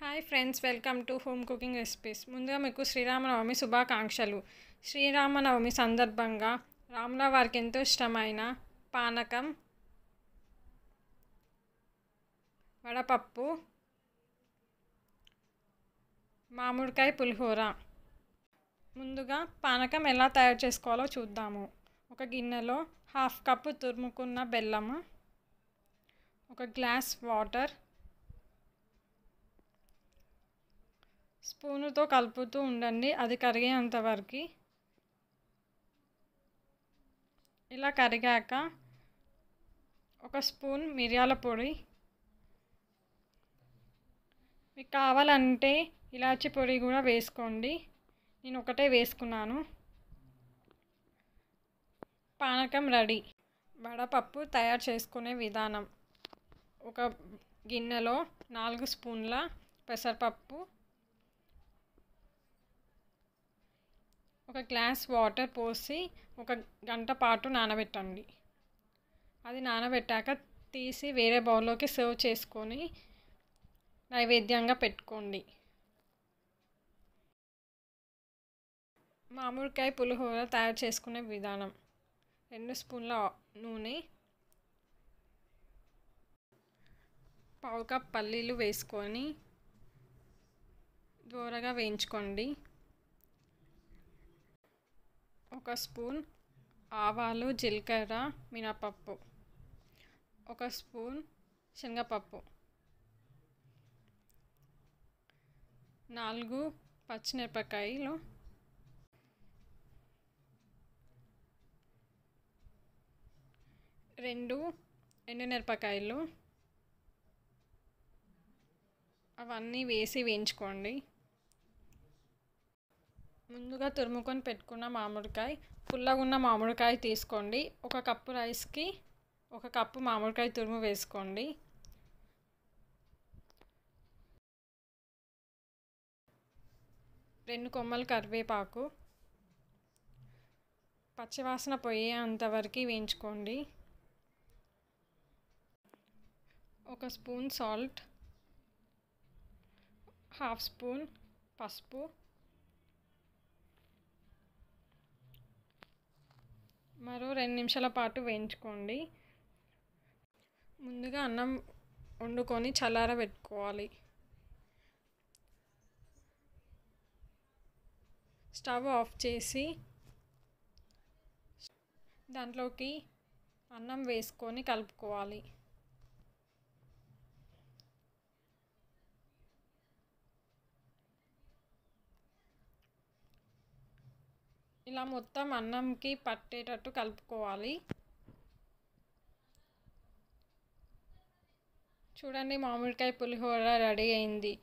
hi friends welcome to home cooking recipes ముందుగా మీకు శ్రీరామనవమి శుభాకాంక్షలు శ్రీరామనవమి సందర్భంగా రాముల వారికి ఎంతో ఇష్టమైన పానకం వడపప్పు మామిడికాయ పులిహోర ముందుగా పానకం ఎలా తయారు చేసుకోవాలో చూద్దాము ఒక గిన్నెలో హాఫ్ కప్పు తురుముకున్న బెల్లము ఒక గ్లాస్ వాటర్ స్పూనుతో కలుపుతూ ఉండండి అది కరిగేంత వరకు ఇలా కరిగాక ఒక స్పూన్ మిరియాల పొడి మీకు కావాలంటే ఇలాచి పొడి కూడా వేసుకోండి నేను ఒకటే వేసుకున్నాను పానకం రెడీ వడపప్పు తయారు చేసుకునే విధానం ఒక గిన్నెలో నాలుగు స్పూన్ల పెసరపప్పు ఒక గ్లాస్ వాటర్ పోసి ఒక గంట పాటు నానబెట్టండి అది నానబెట్టాక తీసి వేరే బౌల్లోకి సర్వ్ చేసుకొని నైవేద్యంగా పెట్టుకోండి మామిడికాయ పులిహోర తయారు చేసుకునే విధానం రెండు స్పూన్ల నూనె పావు కప్ పల్లీలు వేసుకొని దూరగా వేయించుకోండి ఒక స్పూన్ ఆవాలు జీలకర్ర మినపప్పు ఒక స్పూన్ శనగపప్పు నాలుగు పచ్చిమిరపకాయలు రెండు ఎండుమిరపకాయలు అవన్నీ వేసి వేయించుకోండి ముందుగా తురుముకొని పెట్టుకున్న మామిడికాయ పుల్లగా ఉన్న మామిడికాయ తీసుకోండి ఒక కప్పు రైస్కి ఒక కప్పు మామిడికాయ తురుము వేసుకోండి రెండు కొమ్మలు కరివేపాకు పచ్చివాసన పోయే అంతవరకు వేయించుకోండి ఒక స్పూన్ సాల్ట్ హాఫ్ స్పూన్ పసుపు మరో రెండు నిమిషాల పాటు వేయించుకోండి ముందుగా అన్నం వండుకొని చల్లారబెట్టుకోవాలి స్టవ్ ఆఫ్ చేసి దాంట్లోకి అన్నం వేసుకొని కలుపుకోవాలి ఇలా మొత్తం అన్నంకి పట్టేటట్టు కలుపుకోవాలి చూడండి మామిడికాయ పులిహోర రెడీ అయింది